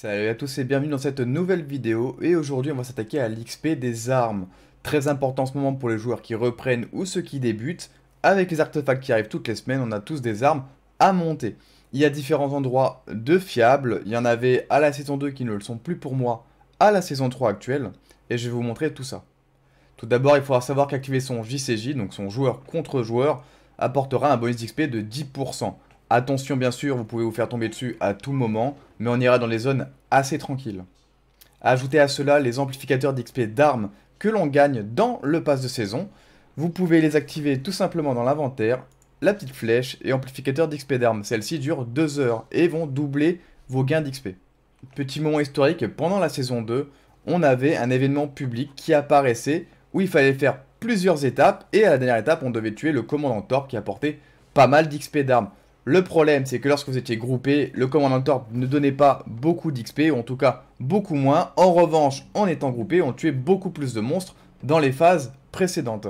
Salut à tous et bienvenue dans cette nouvelle vidéo et aujourd'hui on va s'attaquer à l'XP des armes. Très important en ce moment pour les joueurs qui reprennent ou ceux qui débutent. Avec les artefacts qui arrivent toutes les semaines, on a tous des armes à monter. Il y a différents endroits de fiables, il y en avait à la saison 2 qui ne le sont plus pour moi, à la saison 3 actuelle, et je vais vous montrer tout ça. Tout d'abord il faudra savoir qu'activer son JCJ, donc son joueur contre joueur, apportera un bonus d'XP de 10%. Attention bien sûr, vous pouvez vous faire tomber dessus à tout moment, mais on ira dans les zones assez tranquilles. Ajoutez à cela les amplificateurs d'XP d'armes que l'on gagne dans le pass de saison. Vous pouvez les activer tout simplement dans l'inventaire, la petite flèche et amplificateur d'XP d'armes. Celles-ci durent 2 heures et vont doubler vos gains d'XP. Petit moment historique, pendant la saison 2, on avait un événement public qui apparaissait où il fallait faire plusieurs étapes et à la dernière étape on devait tuer le commandant Torp qui apportait pas mal d'XP d'armes. Le problème, c'est que lorsque vous étiez groupé, le commandant ne donnait pas beaucoup d'XP, ou en tout cas beaucoup moins. En revanche, en étant groupé, on tuait beaucoup plus de monstres dans les phases précédentes.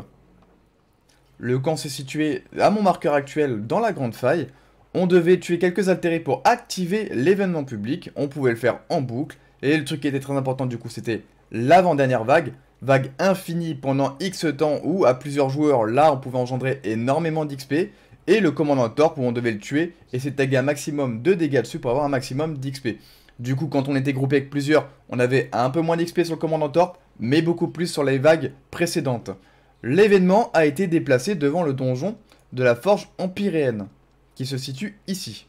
Le camp s'est situé à mon marqueur actuel dans la grande faille. On devait tuer quelques altérés pour activer l'événement public. On pouvait le faire en boucle. Et le truc qui était très important du coup, c'était l'avant-dernière vague. Vague infinie pendant X temps où à plusieurs joueurs, là, on pouvait engendrer énormément d'XP et le commandant Torp où on devait le tuer et c'est tagué un maximum de dégâts dessus pour avoir un maximum d'XP. Du coup, quand on était groupé avec plusieurs, on avait un peu moins d'XP sur le commandant Torp, mais beaucoup plus sur les vagues précédentes. L'événement a été déplacé devant le donjon de la forge Empyréenne, qui se situe ici.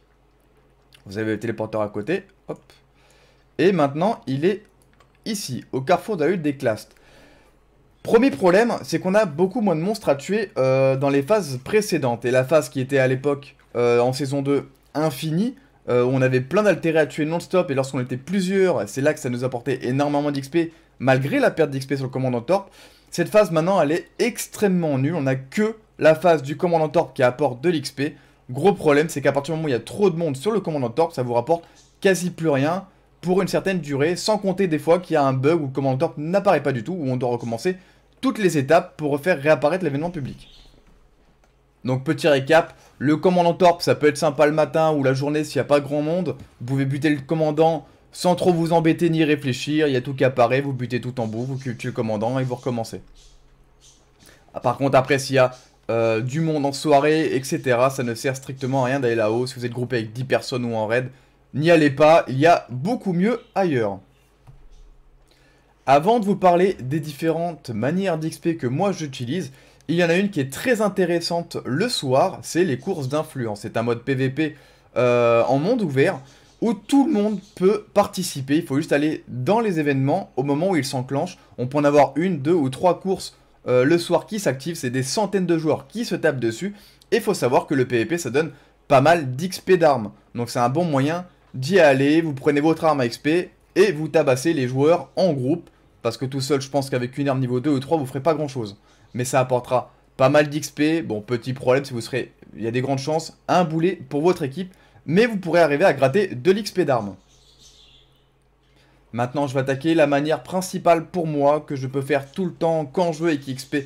Vous avez le téléporteur à côté, hop. Et maintenant, il est ici, au carrefour de la hutte des Clastes. Premier problème, c'est qu'on a beaucoup moins de monstres à tuer euh, dans les phases précédentes. Et la phase qui était à l'époque, euh, en saison 2, infinie, euh, où on avait plein d'altérés à tuer non-stop, et lorsqu'on était plusieurs, c'est là que ça nous apportait énormément d'XP, malgré la perte d'XP sur le commandant Torp. Cette phase maintenant, elle est extrêmement nulle. On n'a que la phase du commandant Torp qui apporte de l'XP. Gros problème, c'est qu'à partir du moment où il y a trop de monde sur le commandant Torp, ça vous rapporte quasi plus rien pour une certaine durée, sans compter des fois qu'il y a un bug ou commandant commandant Torp n'apparaît pas du tout, où on doit recommencer toutes les étapes pour faire réapparaître l'événement public. Donc petit récap, le commandant torp ça peut être sympa le matin ou la journée s'il n'y a pas grand monde, vous pouvez buter le commandant sans trop vous embêter ni réfléchir, il y a tout qui apparaît, vous butez tout en bout, vous tuez le commandant et vous recommencez. Ah, par contre après s'il y a euh, du monde en soirée, etc. ça ne sert strictement à rien d'aller là-haut, si vous êtes groupé avec 10 personnes ou en raid, N'y allez pas, il y a beaucoup mieux ailleurs. Avant de vous parler des différentes manières d'XP que moi j'utilise, il y en a une qui est très intéressante le soir, c'est les courses d'influence. C'est un mode PVP euh, en monde ouvert où tout le monde peut participer. Il faut juste aller dans les événements au moment où ils s'enclenchent. On peut en avoir une, deux ou trois courses euh, le soir qui s'activent. C'est des centaines de joueurs qui se tapent dessus. Et il faut savoir que le PVP, ça donne pas mal d'XP d'armes. Donc c'est un bon moyen d'y aller, vous prenez votre arme à XP et vous tabassez les joueurs en groupe. Parce que tout seul, je pense qu'avec une arme niveau 2 ou 3, vous ferez pas grand chose. Mais ça apportera pas mal d'XP. Bon, petit problème, si vous serez, il y a des grandes chances, un boulet pour votre équipe. Mais vous pourrez arriver à gratter de l'XP d'armes. Maintenant, je vais attaquer la manière principale pour moi que je peux faire tout le temps quand je veux et qui XP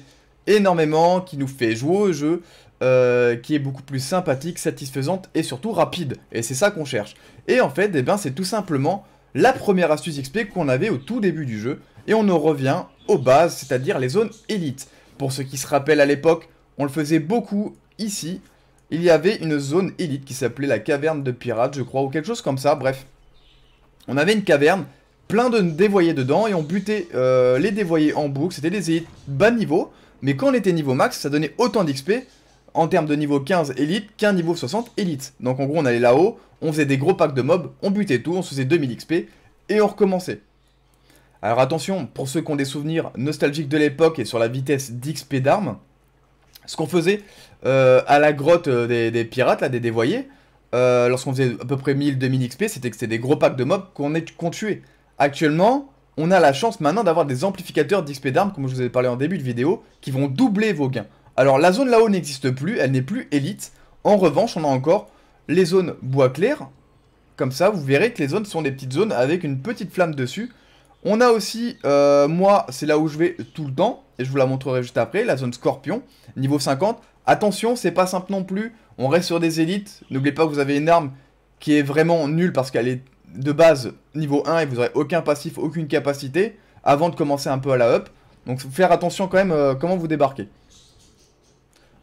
énormément, qui nous fait jouer au jeu, euh, qui est beaucoup plus sympathique, satisfaisante et surtout rapide. Et c'est ça qu'on cherche. Et en fait, eh ben, c'est tout simplement la première astuce XP qu'on avait au tout début du jeu. Et on en revient aux bases, c'est-à-dire les zones élites. Pour ceux qui se rappellent à l'époque, on le faisait beaucoup ici. Il y avait une zone élite qui s'appelait la caverne de pirates, je crois, ou quelque chose comme ça, bref. On avait une caverne, plein de dévoyés dedans, et on butait euh, les dévoyés en boucle, c'était des élites bas niveau mais quand on était niveau max, ça donnait autant d'XP en termes de niveau 15 élite qu'un niveau 60 élite. Donc en gros, on allait là-haut, on faisait des gros packs de mobs, on butait tout, on se faisait 2000 XP, et on recommençait. Alors attention, pour ceux qui ont des souvenirs nostalgiques de l'époque et sur la vitesse d'XP d'armes, ce qu'on faisait euh, à la grotte euh, des, pirates, là, des dévoyés, euh, lorsqu'on faisait à peu près 1000-2000 XP, c'était que c'était des gros packs de mobs qu'on tuait. Actuellement, on a la chance maintenant d'avoir des amplificateurs d'XP d'armes, comme je vous ai parlé en début de vidéo, qui vont doubler vos gains. Alors la zone là-haut n'existe plus, elle n'est plus élite. En revanche, on a encore les zones bois clair. Comme ça, vous verrez que les zones sont des petites zones avec une petite flamme dessus. On a aussi, euh, moi, c'est là où je vais tout le temps, et je vous la montrerai juste après, la zone scorpion, niveau 50. Attention, c'est pas simple non plus, on reste sur des élites. N'oubliez pas que vous avez une arme qui est vraiment nulle parce qu'elle est de base niveau 1 et vous aurez aucun passif, aucune capacité avant de commencer un peu à la up. Donc faire attention quand même euh, comment vous débarquez.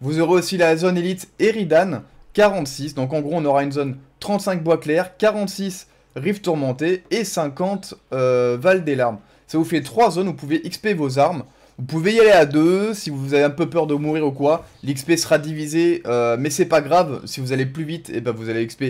Vous aurez aussi la zone élite Eridan 46. Donc en gros on aura une zone 35 bois clair, 46 rives tourmentées et 50 euh, val des larmes. Ça vous fait 3 zones, vous pouvez XP vos armes. Vous pouvez y aller à 2 si vous avez un peu peur de mourir ou quoi. L'XP sera divisé, euh, mais c'est pas grave. Si vous allez plus vite, et eh ben vous allez XP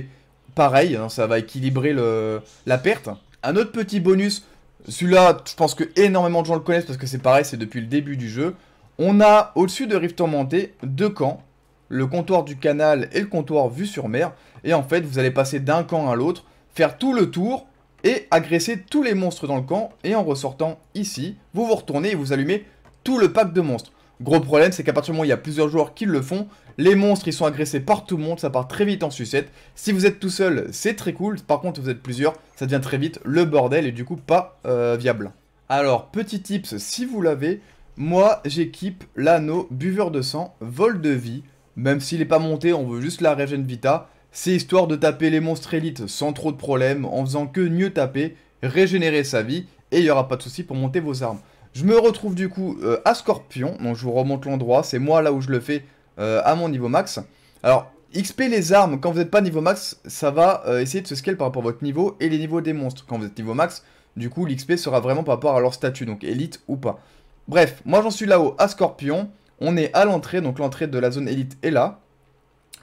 pareil, hein, ça va équilibrer le, la perte. Un autre petit bonus, celui-là, je pense que énormément de gens le connaissent parce que c'est pareil, c'est depuis le début du jeu. On a au-dessus de Rift Tourmenté deux camps, le comptoir du canal et le comptoir vue sur mer. Et en fait, vous allez passer d'un camp à l'autre, faire tout le tour et agresser tous les monstres dans le camp. Et en ressortant ici, vous vous retournez et vous allumez tout le pack de monstres. Gros problème, c'est qu'à partir du moment où il y a plusieurs joueurs qui le font, les monstres, ils sont agressés par tout le monde, ça part très vite en sucette. Si vous êtes tout seul, c'est très cool. Par contre, vous êtes plusieurs, ça devient très vite le bordel et du coup pas euh, viable. Alors, petit tips, si vous l'avez, moi j'équipe l'anneau buveur de sang, vol de vie. Même s'il n'est pas monté, on veut juste la Régène vita. C'est histoire de taper les monstres élites sans trop de problèmes, en faisant que mieux taper, régénérer sa vie, et il n'y aura pas de souci pour monter vos armes. Je me retrouve du coup euh, à Scorpion, donc je vous remonte l'endroit, c'est moi là où je le fais euh, à mon niveau max. Alors, XP les armes, quand vous n'êtes pas niveau max, ça va euh, essayer de se scale par rapport à votre niveau et les niveaux des monstres. Quand vous êtes niveau max, du coup l'XP sera vraiment par rapport à leur statut, donc élite ou pas. Bref, moi j'en suis là-haut à Scorpion, on est à l'entrée, donc l'entrée de la zone élite est là.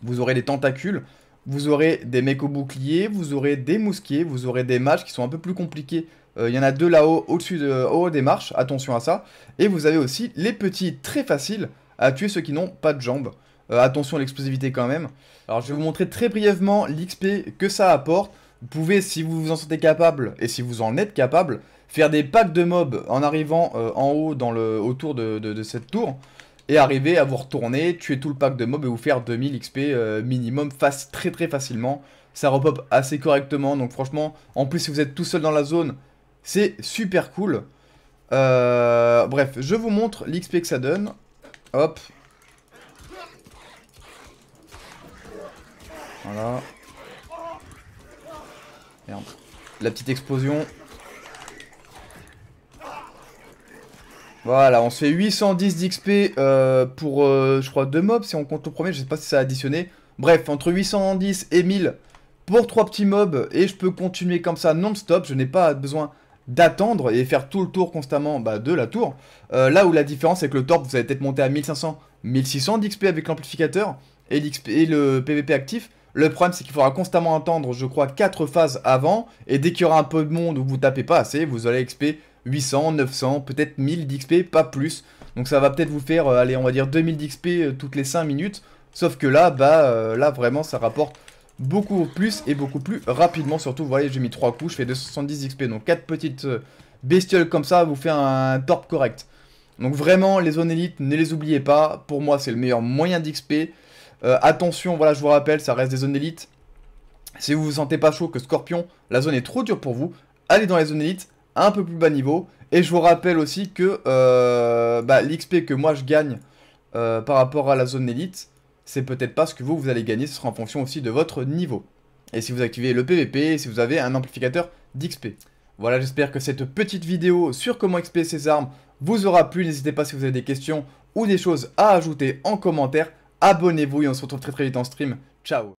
Vous aurez des tentacules, vous aurez des mecs au bouclier, vous aurez des mousquiers, vous aurez des mages qui sont un peu plus compliqués euh, il y en a deux là-haut, au-dessus des marches, attention à ça. Et vous avez aussi les petits, très faciles, à tuer ceux qui n'ont pas de jambes. Euh, attention à l'explosivité quand même. Alors je vais vous montrer très brièvement l'XP que ça apporte. Vous pouvez, si vous vous en sentez capable, et si vous en êtes capable, faire des packs de mobs en arrivant euh, en haut dans le, autour de, cette tour, et arriver à vous retourner, tuer tout le pack de mobs et vous faire 2000 XP minimum face, très très facilement. Ça repop assez correctement, donc franchement, en plus si vous êtes tout seul dans la zone, c'est super cool. Euh, bref, je vous montre l'XP que ça donne. Hop. Voilà. La petite explosion. Voilà, on se fait 810 d'XP euh, pour, euh, je crois, deux mobs, si on compte le premier, je sais pas si ça a additionné. Bref, entre 810 et 1000 pour trois petits mobs, et je peux continuer comme ça non-stop, je n'ai pas besoin d'attendre et faire tout le tour constamment bah, de la tour. Euh, là où la différence c'est que le torp vous allez peut-être monter à 1500, 1600 d'XP avec l'amplificateur et, le PVP actif. Le problème c'est qu'il faudra constamment attendre je crois 4 phases avant et dès qu'il y aura un peu de monde où vous tapez pas assez, vous allez XP 800, 900, peut-être 1000 d'XP, pas plus. Donc ça va peut-être vous faire, aller euh, allez on va dire 2000 d'XP euh, toutes les 5 minutes. Sauf que là, bah là vraiment ça rapporte beaucoup plus et beaucoup plus rapidement. Surtout, vous voyez, j'ai mis 3 coups, je fais 270 XP. Donc 4 petites euh, bestioles comme ça vous fait un torp correct. Donc vraiment, les zones élites, ne les oubliez pas. Pour moi, c'est le meilleur moyen d'XP. Euh, attention, voilà, je vous rappelle, ça reste des zones élites. Si vous vous sentez pas chaud que Scorpion, la zone est trop dure pour vous, allez dans les zones élites, un peu plus bas niveau. Et je vous rappelle aussi que euh, bah, l'XP que moi je gagne par rapport à la zone élite, c'est peut-être pas ce que vous, vous allez gagner, ce sera en fonction aussi de votre niveau. Et si vous activez le PVP, si vous avez un amplificateur d'XP. Voilà, j'espère que cette petite vidéo sur comment XP ses armes vous aura plu. N'hésitez pas si vous avez des questions ou des choses à ajouter en commentaire. Abonnez-vous et on se retrouve très très vite en stream. Ciao